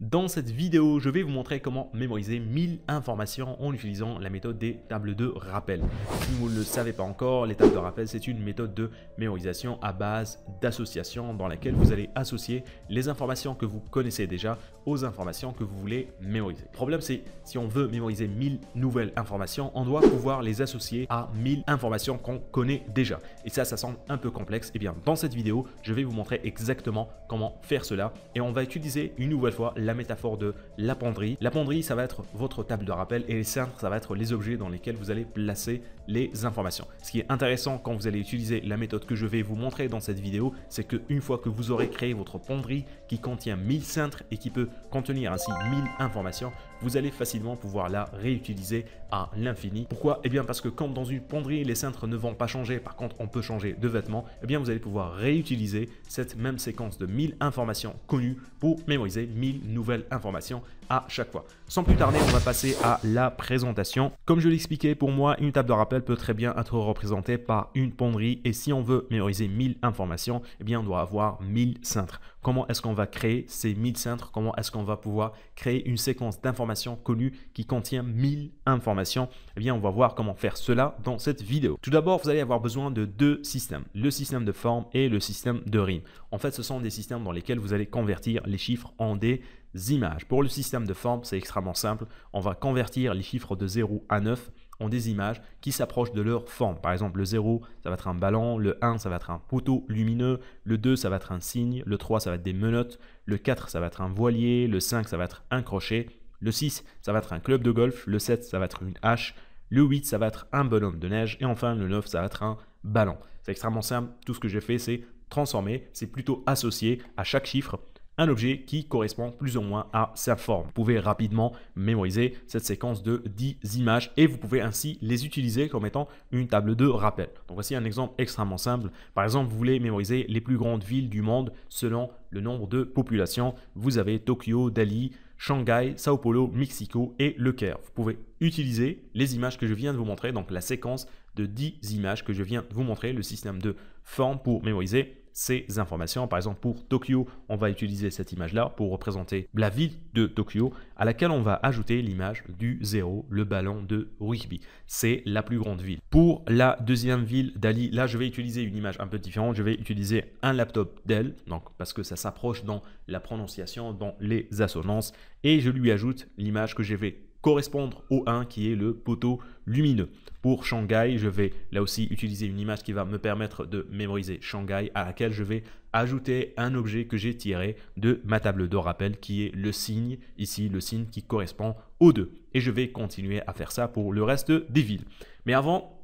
Dans cette vidéo, je vais vous montrer comment mémoriser 1000 informations en utilisant la méthode des tables de rappel. Si vous ne le savez pas encore, les tables de rappel, c'est une méthode de mémorisation à base d'associations dans laquelle vous allez associer les informations que vous connaissez déjà aux informations que vous voulez mémoriser. Le problème, c'est si on veut mémoriser 1000 nouvelles informations, on doit pouvoir les associer à 1000 informations qu'on connaît déjà. Et ça, ça semble un peu complexe. Et eh bien, dans cette vidéo, je vais vous montrer exactement comment faire cela et on va utiliser une nouvelle fois la métaphore de la penderie. La penderie, ça va être votre table de rappel et les cintres, ça va être les objets dans lesquels vous allez placer les informations. Ce qui est intéressant quand vous allez utiliser la méthode que je vais vous montrer dans cette vidéo, c'est que une fois que vous aurez créé votre ponderie qui contient 1000 cintres et qui peut contenir ainsi 1000 informations, vous allez facilement pouvoir la réutiliser à l'infini. Pourquoi Eh bien parce que comme dans une ponderie, les cintres ne vont pas changer, par contre on peut changer de vêtements, eh bien vous allez pouvoir réutiliser cette même séquence de 1000 informations connues pour mémoriser 1000 nouvelles informations à chaque fois. Sans plus tarder, on va passer à la présentation. Comme je l'expliquais, pour moi, une table de rappel elle peut très bien être représentée par une ponderie. et si on veut mémoriser 1000 informations, eh bien on doit avoir 1000 cintres. Comment est-ce qu'on va créer ces 1000 cintres Comment est-ce qu'on va pouvoir créer une séquence d'informations connues qui contient 1000 informations Eh bien on va voir comment faire cela dans cette vidéo. Tout d'abord, vous allez avoir besoin de deux systèmes, le système de forme et le système de rime. En fait, ce sont des systèmes dans lesquels vous allez convertir les chiffres en des images. Pour le système de forme, c'est extrêmement simple. On va convertir les chiffres de 0 à 9 ont des images qui s'approchent de leur forme. Par exemple, le 0, ça va être un ballon, le 1, ça va être un poteau lumineux, le 2, ça va être un signe, le 3, ça va être des menottes, le 4, ça va être un voilier, le 5, ça va être un crochet, le 6, ça va être un club de golf, le 7, ça va être une hache, le 8, ça va être un bonhomme de neige, et enfin le 9, ça va être un ballon. C'est extrêmement simple, tout ce que j'ai fait, c'est transformer, c'est plutôt associé à chaque chiffre un objet qui correspond plus ou moins à sa forme. Vous pouvez rapidement mémoriser cette séquence de 10 images et vous pouvez ainsi les utiliser comme étant une table de rappel. Donc voici un exemple extrêmement simple. Par exemple, vous voulez mémoriser les plus grandes villes du monde selon le nombre de populations. Vous avez Tokyo, Delhi, Shanghai, Sao Paulo, Mexico et Le Caire. Vous pouvez utiliser les images que je viens de vous montrer, donc la séquence de 10 images que je viens de vous montrer, le système de forme pour mémoriser ces informations. Par exemple, pour Tokyo, on va utiliser cette image-là pour représenter la ville de Tokyo, à laquelle on va ajouter l'image du zéro, le ballon de rugby. C'est la plus grande ville. Pour la deuxième ville d'Ali, là, je vais utiliser une image un peu différente. Je vais utiliser un laptop d'elle, donc parce que ça s'approche dans la prononciation, dans les assonances, et je lui ajoute l'image que j'ai correspondre au 1 qui est le poteau lumineux. Pour Shanghai, je vais là aussi utiliser une image qui va me permettre de mémoriser Shanghai à laquelle je vais ajouter un objet que j'ai tiré de ma table de rappel qui est le signe, ici le signe qui correspond au 2. Et je vais continuer à faire ça pour le reste des villes. Mais avant,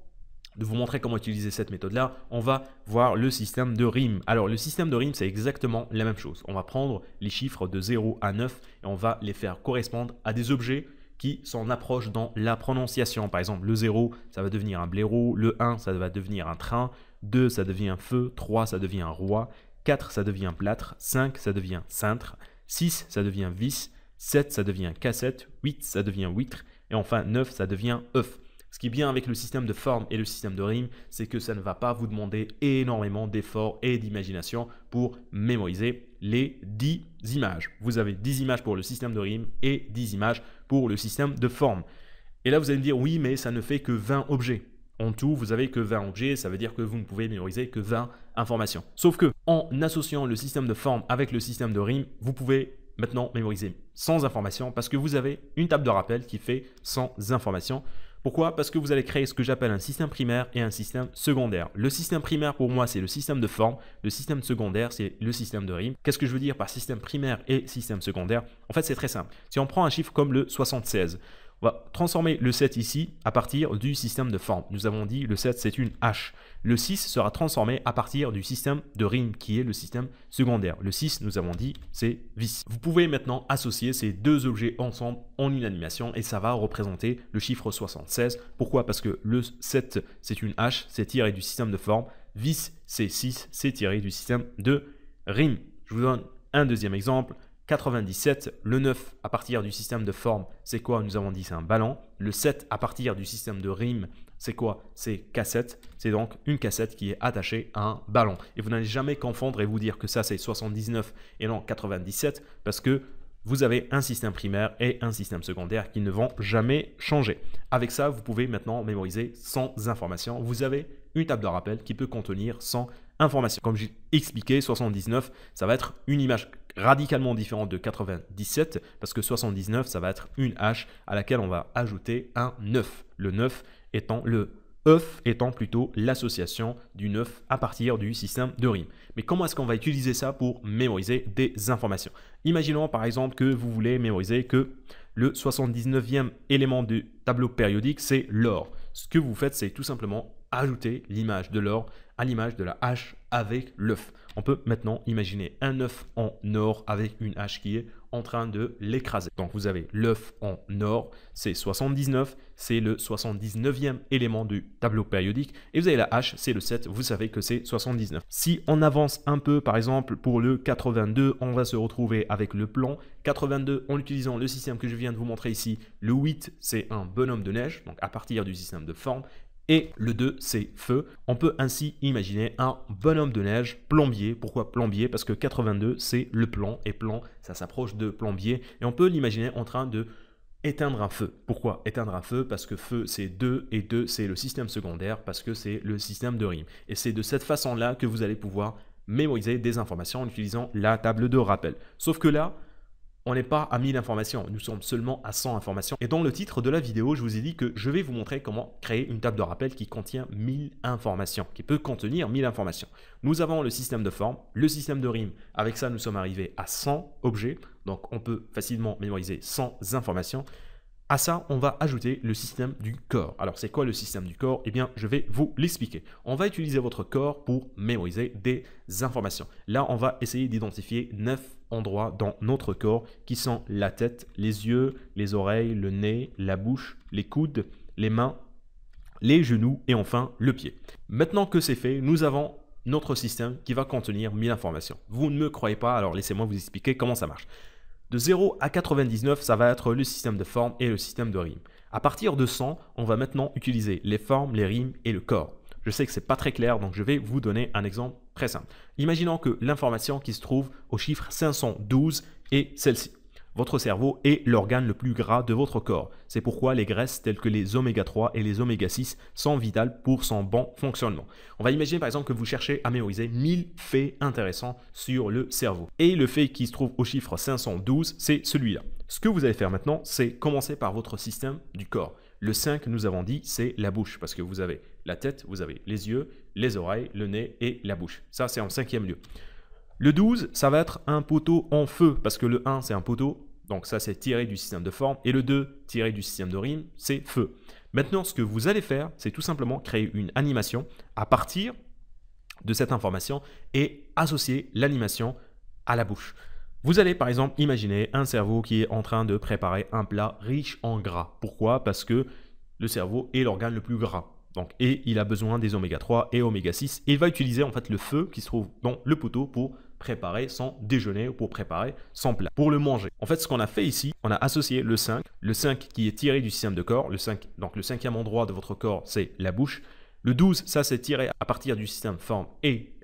de vous montrer comment utiliser cette méthode-là, on va voir le système de rimes. Alors, le système de RIM, c'est exactement la même chose. On va prendre les chiffres de 0 à 9 et on va les faire correspondre à des objets qui s'en approche dans la prononciation. Par exemple, le 0, ça va devenir un blaireau, le 1, ça va devenir un train, 2, ça devient feu, 3, ça devient roi, 4, ça devient plâtre, 5, ça devient cintre, 6, ça devient vis, 7, ça devient cassette, 8, ça devient huître, et enfin 9, ça devient œuf. Ce qui est bien avec le système de forme et le système de rime, c'est que ça ne va pas vous demander énormément d'efforts et d'imagination pour mémoriser les 10 images. Vous avez 10 images pour le système de rime et 10 images pour le système de forme. Et là, vous allez me dire, oui, mais ça ne fait que 20 objets. En tout, vous avez que 20 objets, ça veut dire que vous ne pouvez mémoriser que 20 informations. Sauf que, en associant le système de forme avec le système de rime, vous pouvez maintenant mémoriser sans informations parce que vous avez une table de rappel qui fait sans informations. Pourquoi Parce que vous allez créer ce que j'appelle un système primaire et un système secondaire. Le système primaire pour moi c'est le système de forme, le système secondaire c'est le système de rime. Qu'est-ce que je veux dire par système primaire et système secondaire En fait c'est très simple. Si on prend un chiffre comme le 76, on va transformer le 7 ici à partir du système de forme. Nous avons dit le 7 c'est une hache. Le 6 sera transformé à partir du système de rime qui est le système secondaire. Le 6 nous avons dit c'est vis. Vous pouvez maintenant associer ces deux objets ensemble en une animation et ça va représenter le chiffre 76. Pourquoi Parce que le 7 c'est une hache, c'est tiré du système de forme. Vis c'est 6, c'est tiré du système de rime. Je vous donne un deuxième exemple. 97, le 9 à partir du système de forme, c'est quoi Nous avons dit c'est un ballon. Le 7 à partir du système de rime, c'est quoi C'est cassette. C'est donc une cassette qui est attachée à un ballon. Et vous n'allez jamais confondre et vous dire que ça c'est 79 et non 97 parce que vous avez un système primaire et un système secondaire qui ne vont jamais changer. Avec ça, vous pouvez maintenant mémoriser sans information. Vous avez une table de rappel qui peut contenir 100 informations. Comme j'ai expliqué, 79, ça va être une image radicalement différent de 97 parce que 79 ça va être une hache à laquelle on va ajouter un 9. Le 9 étant le œuf étant plutôt l'association du 9 à partir du système de rime. Mais comment est-ce qu'on va utiliser ça pour mémoriser des informations Imaginons par exemple que vous voulez mémoriser que le 79e élément du tableau périodique c'est l'or. Ce que vous faites c'est tout simplement ajouter l'image de l'or à l'image de la hache avec l'œuf. On peut maintenant imaginer un œuf en or avec une hache qui est en train de l'écraser. Donc vous avez l'œuf en or, c'est 79, c'est le 79e élément du tableau périodique, et vous avez la hache, c'est le 7, vous savez que c'est 79. Si on avance un peu, par exemple, pour le 82, on va se retrouver avec le plan. 82, en utilisant le système que je viens de vous montrer ici, le 8, c'est un bonhomme de neige, donc à partir du système de forme, et le 2, c'est feu. On peut ainsi imaginer un bonhomme de neige, plombier. Pourquoi plombier Parce que 82, c'est le plan, et plan, ça s'approche de plombier. Et on peut l'imaginer en train de éteindre un feu. Pourquoi éteindre un feu Parce que feu c'est 2 et 2 c'est le système secondaire parce que c'est le système de rime. Et c'est de cette façon-là que vous allez pouvoir mémoriser des informations en utilisant la table de rappel. Sauf que là, on n'est pas à 1000 informations, nous sommes seulement à 100 informations. Et dans le titre de la vidéo, je vous ai dit que je vais vous montrer comment créer une table de rappel qui contient 1000 informations, qui peut contenir 1000 informations. Nous avons le système de forme, le système de rime. Avec ça, nous sommes arrivés à 100 objets, donc on peut facilement mémoriser 100 informations. À ça, on va ajouter le système du corps. Alors, c'est quoi le système du corps Eh bien, je vais vous l'expliquer. On va utiliser votre corps pour mémoriser des informations. Là, on va essayer d'identifier 9 endroits dans notre corps qui sont la tête, les yeux, les oreilles, le nez, la bouche, les coudes, les mains, les genoux et enfin le pied. Maintenant que c'est fait, nous avons notre système qui va contenir 1000 informations. Vous ne me croyez pas, alors laissez-moi vous expliquer comment ça marche. De 0 à 99, ça va être le système de forme et le système de rime. À partir de 100, on va maintenant utiliser les formes, les rimes et le corps. Je sais que ce n'est pas très clair, donc je vais vous donner un exemple très simple. Imaginons que l'information qui se trouve au chiffre 512 est celle-ci. Votre cerveau est l'organe le plus gras de votre corps. C'est pourquoi les graisses telles que les oméga 3 et les oméga 6 sont vitales pour son bon fonctionnement. On va imaginer par exemple que vous cherchez à mémoriser 1000 faits intéressants sur le cerveau. Et le fait qui se trouve au chiffre 512, c'est celui-là. Ce que vous allez faire maintenant, c'est commencer par votre système du corps. Le 5, nous avons dit, c'est la bouche, parce que vous avez la tête, vous avez les yeux, les oreilles, le nez et la bouche. Ça, c'est en cinquième lieu. Le 12, ça va être un poteau en feu, parce que le 1, c'est un poteau, donc ça, c'est tiré du système de forme, et le 2, tiré du système de rime, c'est feu. Maintenant, ce que vous allez faire, c'est tout simplement créer une animation à partir de cette information et associer l'animation à la bouche. Vous allez par exemple imaginer un cerveau qui est en train de préparer un plat riche en gras. Pourquoi Parce que le cerveau est l'organe le plus gras. Donc, et il a besoin des oméga 3 et oméga 6. il va utiliser en fait le feu qui se trouve dans le poteau pour préparer son déjeuner ou pour préparer son plat, pour le manger. En fait, ce qu'on a fait ici, on a associé le 5, le 5 qui est tiré du système de corps, le 5, donc le cinquième endroit de votre corps, c'est la bouche. Le 12, ça c'est tiré à partir du système forme et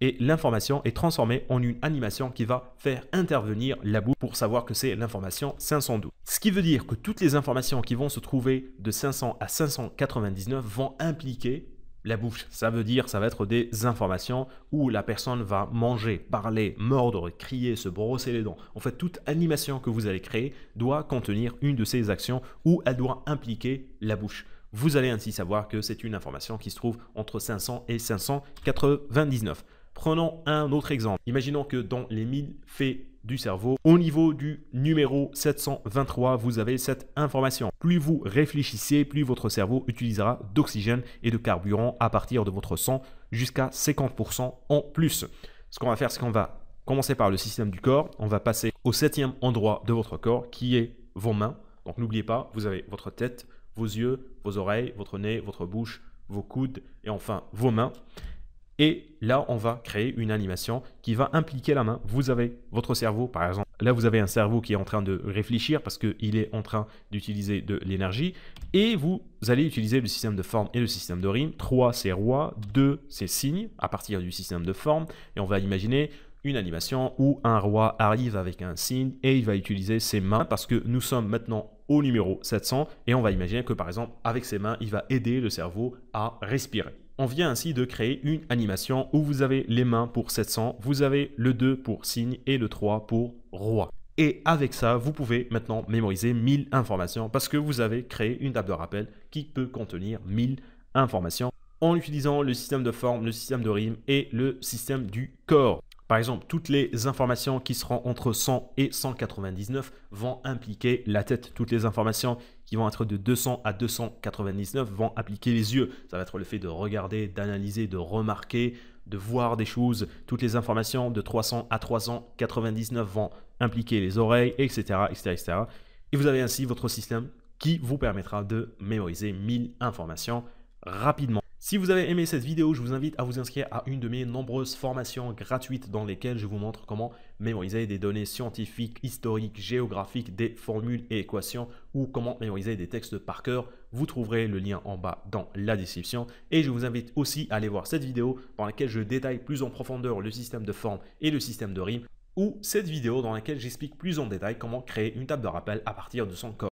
et l'information est transformée en une animation qui va faire intervenir la bouche pour savoir que c'est l'information 512. Ce qui veut dire que toutes les informations qui vont se trouver de 500 à 599 vont impliquer la bouche, ça veut dire, ça va être des informations où la personne va manger, parler, mordre, crier, se brosser les dents. En fait, toute animation que vous allez créer doit contenir une de ces actions où elle doit impliquer la bouche. Vous allez ainsi savoir que c'est une information qui se trouve entre 500 et 599. Prenons un autre exemple. Imaginons que dans les 1000 faits du cerveau, au niveau du numéro 723, vous avez cette information. Plus vous réfléchissez, plus votre cerveau utilisera d'oxygène et de carburant à partir de votre sang jusqu'à 50% en plus. Ce qu'on va faire, c'est qu'on va commencer par le système du corps. On va passer au septième endroit de votre corps qui est vos mains. Donc n'oubliez pas, vous avez votre tête, vos yeux, vos oreilles, votre nez, votre bouche, vos coudes et enfin vos mains. Et là, on va créer une animation qui va impliquer la main. Vous avez votre cerveau, par exemple. Là, vous avez un cerveau qui est en train de réfléchir parce qu'il est en train d'utiliser de l'énergie. Et vous allez utiliser le système de forme et le système de rime. 3, c'est roi. 2, c'est signe à partir du système de forme. Et on va imaginer une animation où un roi arrive avec un signe et il va utiliser ses mains parce que nous sommes maintenant numéro 700 et on va imaginer que par exemple avec ses mains il va aider le cerveau à respirer. On vient ainsi de créer une animation où vous avez les mains pour 700, vous avez le 2 pour signe et le 3 pour roi. Et avec ça, vous pouvez maintenant mémoriser 1000 informations parce que vous avez créé une table de rappel qui peut contenir 1000 informations en utilisant le système de forme, le système de rime et le système du corps. Par exemple, toutes les informations qui seront entre 100 et 199 vont impliquer la tête. Toutes les informations qui vont être de 200 à 299 vont impliquer les yeux. Ça va être le fait de regarder, d'analyser, de remarquer, de voir des choses. Toutes les informations de 300 à 399 vont impliquer les oreilles, etc., etc. Et vous avez ainsi votre système qui vous permettra de mémoriser 1000 informations rapidement. Si vous avez aimé cette vidéo, je vous invite à vous inscrire à une de mes nombreuses formations gratuites dans lesquelles je vous montre comment mémoriser des données scientifiques, historiques, géographiques, des formules et équations ou comment mémoriser des textes par cœur. Vous trouverez le lien en bas dans la description. Et je vous invite aussi à aller voir cette vidéo dans laquelle je détaille plus en profondeur le système de forme et le système de rime ou cette vidéo dans laquelle j'explique plus en détail comment créer une table de rappel à partir de son code.